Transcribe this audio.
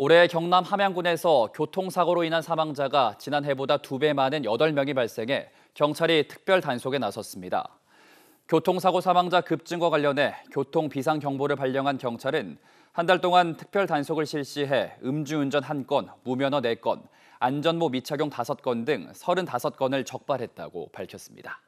올해 경남 함양군에서 교통사고로 인한 사망자가 지난해보다 두 배 많은 8명이 발생해 경찰이 특별 단속에 나섰습니다. 교통사고 사망자 급증과 관련해 교통비상경보를 발령한 경찰은 한 달 동안 특별 단속을 실시해 음주운전 1건, 무면허 4건, 안전모 미착용 5건 등 35건을 적발했다고 밝혔습니다.